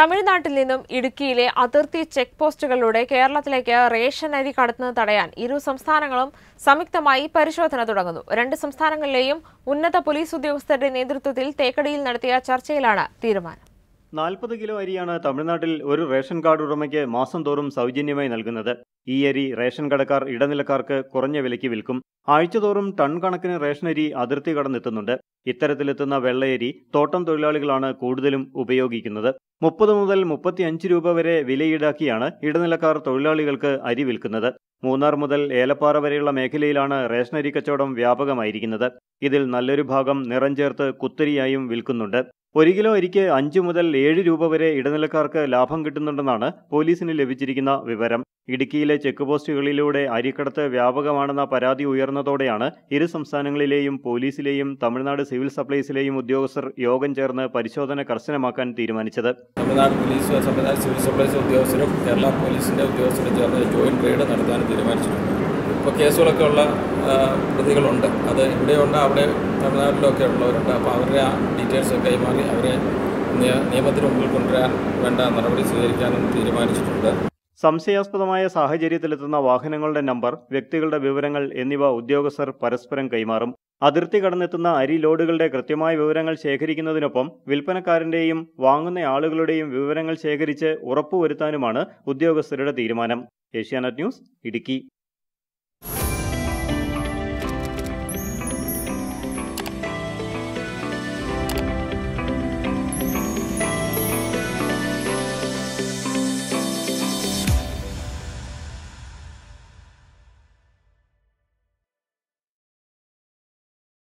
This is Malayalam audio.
തമിഴ്നാട്ടിൽ നിന്നും ഇടുക്കിയിലെ അതിർത്തി ചെക്ക് പോസ്റ്റുകളിലൂടെ കേരളത്തിലേക്ക് റേഷൻ അരി കടത്തുന്നത് തടയാൻ ഇരു സംസ്ഥാനങ്ങളും സംയുക്തമായി പരിശോധന തുടങ്ങുന്നു രണ്ട് സംസ്ഥാനങ്ങളിലെയും ഉന്നത പോലീസ് ഉദ്യോഗസ്ഥരുടെ നേതൃത്വത്തിൽ തേക്കടിയിൽ നടത്തിയ ചർച്ചയിലാണ് തീരുമാനം നാൽപ്പത് കിലോ അരിയാണ് തമിഴ്നാട്ടിൽ ഒരു റേഷൻ കാർഡ് ഉടമയ്ക്ക് മാസം തോറും സൗജന്യമായി നൽകുന്നത് ഈ അരി റേഷൻ കടക്കാർ ഇടനിലക്കാർക്ക് കുറഞ്ഞ വിലയ്ക്ക് വിൽക്കും ആഴ്ചതോറും ടൺ കണക്കിന് റേഷനരി അതിർത്തി കടന്നെത്തുന്നുണ്ട് ഇത്തരത്തിലെത്തുന്ന വെള്ളയരി തോട്ടം തൊഴിലാളികളാണ് കൂടുതലും ഉപയോഗിക്കുന്നത് മുപ്പത് മുതൽ മുപ്പത്തിയഞ്ച് രൂപ വരെ വിലയിടാക്കിയാണ് ഇടനിലക്കാർ തൊഴിലാളികൾക്ക് അരി വിൽക്കുന്നത് മൂന്നാർ മുതൽ ഏലപ്പാറ വരെയുള്ള മേഖലയിലാണ് റേഷനരി കച്ചവടം വ്യാപകമായിരിക്കുന്നത് ഇതിൽ നല്ലൊരു ഭാഗം നിറം ചേർത്ത് കുത്തരിയായും വിൽക്കുന്നുണ്ട് ഒരു കിലോ അരിക്ക് അഞ്ച് മുതൽ ഏഴ് രൂപ വരെ ഇടനിലക്കാർക്ക് ലാഭം കിട്ടുന്നുണ്ടെന്നാണ് പോലീസിന് ലഭിച്ചിരിക്കുന്ന വിവരം ഇടുക്കിയിലെ ചെക്ക് പോസ്റ്റുകളിലൂടെ അരിക്കടത്ത് വ്യാപകമാണെന്ന പരാതി ഉയർന്നതോടെയാണ് ഇരു സംസ്ഥാനങ്ങളിലെയും പോലീസിലെയും തമിഴ്നാട് സിവിൽ സപ്ലൈസിലെയും ഉദ്യോഗസ്ഥർ യോഗം ചേർന്ന് പരിശോധന കർശനമാക്കാൻ തീരുമാനിച്ചത് Tamil Nadu police Tamil Nadu civil supplies ഉദ്യോഗസ്ഥരും കേരള പോലീസിന്റെ ഉദ്യോഗസ്ഥരും ചേർന്ന് ജോയിന്റ് റെയ്ഡ് നടത്താൻ തീരുമാനിച്ചിട്ടുണ്ട് ഇപ്പോൾ കേസുകളൊക്കെ ഉള്ള പ്രതികളുണ്ട് അത് ഇവിടെയുണ്ട് അവിടെ തമിഴ്നാട്ടിലൊക്കെ ഉള്ളവരുണ്ട് അപ്പോൾ അവരുടെ ഡീറ്റെയിൽസ് കൈമാറി അവരെ നിയമത്തിന് മുമ്പിൽ കൊണ്ടുവരാൻ വേണ്ട നടപടി സ്വീകരിക്കാനും തീരുമാനിച്ചിട്ടുണ്ട് സംശയാസ്പദമായ സാഹചര്യത്തിലെത്തുന്ന വാഹനങ്ങളുടെ നമ്പർ വ്യക്തികളുടെ വിവരങ്ങൾ എന്നിവ ഉദ്യോഗസ്ഥർ പരസ്പരം കൈമാറും അതിർത്തി കടന്നെത്തുന്ന അരി ലോഡുകളുടെ കൃത്യമായ വിവരങ്ങൾ ശേഖരിക്കുന്നതിനൊപ്പം വിൽപ്പനക്കാരന്റെയും വാങ്ങുന്ന ആളുകളുടെയും വിവരങ്ങൾ ശേഖരിച്ച് ഉറപ്പുവരുത്താനുമാണ് ഉദ്യോഗസ്ഥരുടെ തീരുമാനം ഏഷ്യാനെറ്റ് ന്യൂസ് ഇടുക്കി